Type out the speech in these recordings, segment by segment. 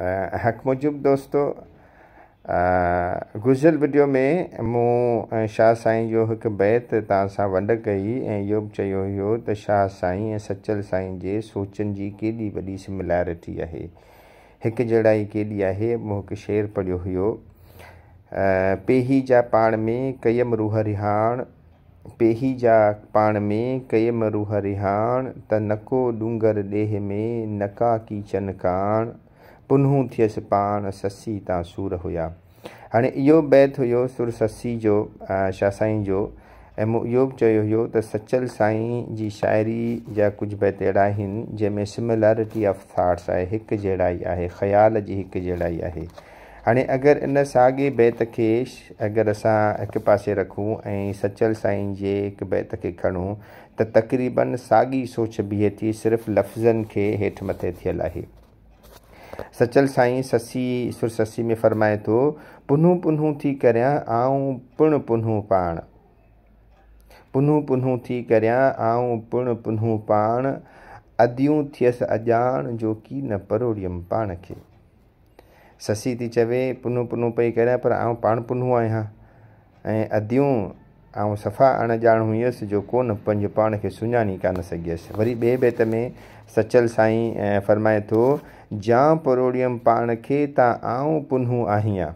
हक मुजब दोस्तों गुज़िल वीडियो में मूं शाह साईं जो हिकु बैत तव्हां कई यो हो बि शाह साईं सचल साई के सोचन की केॾी वॾी सिमिलैरिटी है एक जड़ाई केदी है मूं शेर पढ़ो हु पेही जा पाण में कयम रूह रिहाण पेही जा पाण में कयम रूह रिहाण त नको डूंगर देह में नका की चनकाण पुनू थियसि पाणि ससी तां सूर हुया हाणे इहो बैत हुयो सुर ससी जो शाह साईं जो ऐं मूं इहो बि चयो हुयो त सचल साईं जी शाइरी जा कुझु बैत अहिड़ा आहिनि जंहिंमें सिमिलरिटी ऑफ थाट्स आहे हिकु जहिड़ा ई आहे ख़्याल जी हिकु जहिड़ा ई आहे हाणे अगरि इन साॻे बैत खे अगरि असां हिकु पासे रखूं ऐं सचल साईं जे हिकु बैत खे खणूं त तक़रीबन साॻी सोच बीहे थी सिर्फ़ु लफ़्ज़नि खे हेठि मथे थियलु आहे सचल साई ससी ईश्वर ससी में फरमाए थो तो, पुनू पुनू थी करियां आऊं पुण पुनू पाण पुनू पुनू थी करियां आऊं पुण पुनू पाण अदियूं थियसि अॼाण जो की न परोड़ियम पाण खे ससी थी चवे पुनू पुनू पई करियां पर आउं पाण पुनू आहियां ऐं अदियूं ऐं सफ़ा अणॼाण हुयसि जो कोन पंहिंजो पाण खे सुञाणी कान सघियसि वरी ॿिए बेत में सचल साईं फरमाए थो जां परोड़ियमि पाण खे तां आऊं पुनु आहियां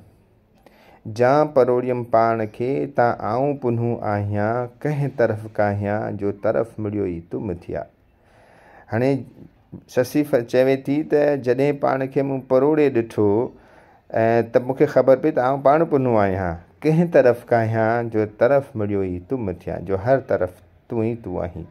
जां परोड़ियमि पाण खे तां आऊं पुनु आईं कंहिं तरफ़ कहां जो तरफ़ मुड़ियो ई तुम मथिया हाणे शशिफ चवे थी त जॾहिं पाण खे मूं परोड़े ॾिठो ऐं त मूंखे ख़बर पई त आउं पाण पुनु आहियां कंहिं तरफ़ कयां जो तरफ़ मुड़ियो ई तूं मिठियां जो हर तरफ़ तूं ई तूं आहीं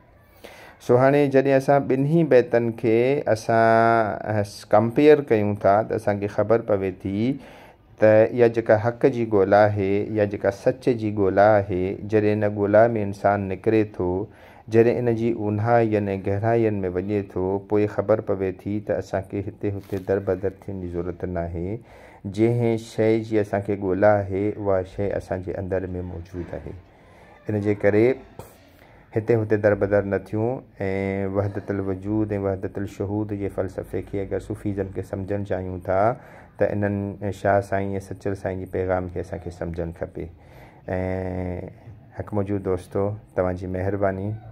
सो हाणे जॾहिं असां ॿिन्ही बैतनि खे असां कंपेयर कयूं था त असांखे ख़बर पवे थी त इहा जेका हक़ जी ॻोल्हा आहे या जेका सच जी ॻोल्हा आहे जॾहिं हिन ॻोल्हा में इंसानु निकिरे थो जॾहिं इन जी ऊन्हा यानी में वञे तो ख़बर पवे थी तो असें हिते हुते दर बदर थियण जी ज़रूरत ना जै जंहिं शइ जी असांखे ॻोल्हा आहे उहा अंदर में मौजूद है इन जे करे हिते हुते दर बदर न थियूं ऐं वहदतल वजूद ऐं वहदतल शहूद के फ़लसफ़े के अगर सुफ़ीज़म के समझन चाहियूं था त इन्हनि शाह साईं सचल साई के पैगाम के असांखे सम्झणु खपे ऐं हकमजू दोस्तो तव्हांजी महिरबानी